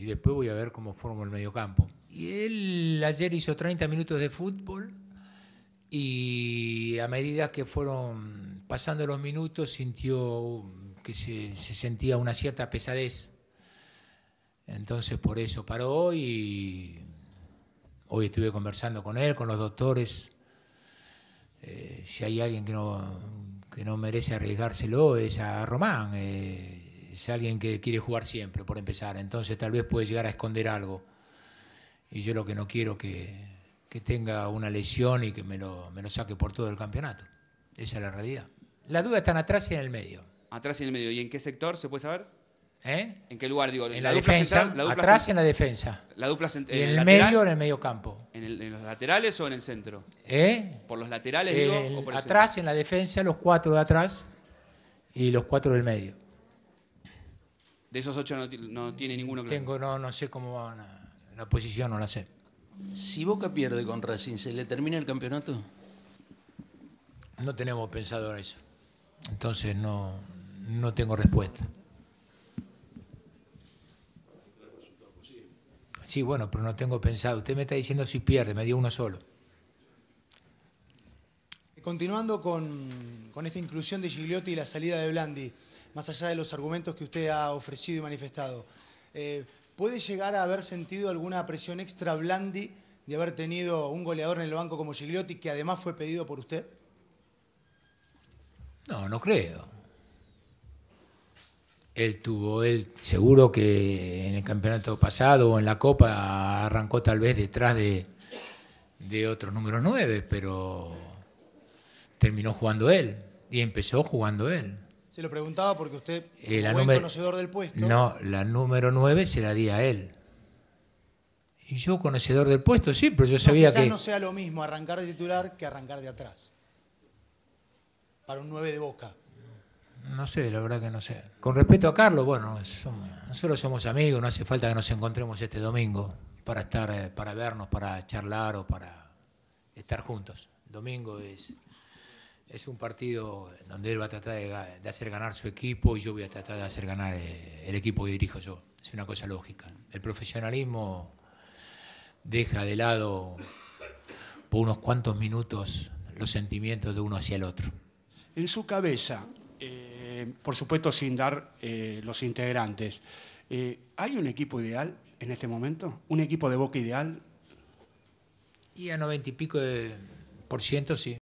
y después voy a ver cómo formo el mediocampo. Y él ayer hizo 30 minutos de fútbol y a medida que fueron pasando los minutos sintió que se, se sentía una cierta pesadez. Entonces por eso paró y hoy estuve conversando con él, con los doctores. Eh, si hay alguien que no, que no merece arriesgárselo es a Román. Eh, es alguien que quiere jugar siempre, por empezar, entonces tal vez puede llegar a esconder algo. Y yo lo que no quiero que, que tenga una lesión y que me lo, me lo saque por todo el campeonato. Esa es la realidad. duda está están atrás y en el medio. Atrás y en el medio. ¿Y en qué sector se puede saber? ¿Eh? ¿En qué lugar? Digo, en la, defensa. atrás y en la defensa. La dupla en el, medio medio en el medio campo. ¿En, los laterales o en el centro? ¿Eh? ¿Por los laterales, digo? atrás, en la defensa, los cuatro de atrás y los cuatro del medio. De esos ocho no, tiene ninguno claro. Tengo, no, no sé cómo van la, la posición, no la sé. Si Boca pierde con Racing, ¿se le termina el campeonato? No tenemos pensado en eso. Entonces no, no tengo respuesta. Sí, bueno, pero no tengo pensado. Usted me está diciendo si pierde, me dio uno solo. Continuando con, con esta inclusión de Gigliotti y la salida de Blandi, más allá de los argumentos que usted ha ofrecido y manifestado. Eh, ¿Puede llegar a haber sentido alguna presión extra blandi de haber tenido un goleador en el banco como Gigliotti, que además fue pedido por usted? No, no creo. Él tuvo, él seguro que en el campeonato pasado o en la Copa arrancó tal vez detrás de, de otro número 9, pero terminó jugando él y empezó jugando él. Se lo preguntaba porque usted eh, es conocedor del puesto. No, la número 9 se la di a él. Y yo, conocedor del puesto, sí, pero yo sabía que. Quizás no sea lo mismo arrancar de titular que arrancar de atrás. Para un 9 de boca. No sé, la verdad que no sé. Con respeto a Carlos, bueno, somos, nosotros somos amigos, no hace falta que nos encontremos este domingo para estar, eh, para vernos, para charlar o para estar juntos. Domingo es es un partido donde él va a tratar de, hacer ganar su equipo y yo voy a tratar de hacer ganar eh, el equipo que dirijo yo. Es una cosa lógica. El profesionalismo deja de lado por unos cuantos minutos los sentimientos de uno hacia el otro. En su cabeza, eh, por supuesto sin dar eh, los integrantes, ¿hay un equipo ideal en este momento? ¿Un equipo de boca ideal? Y a noventa y pico de por ciento sí.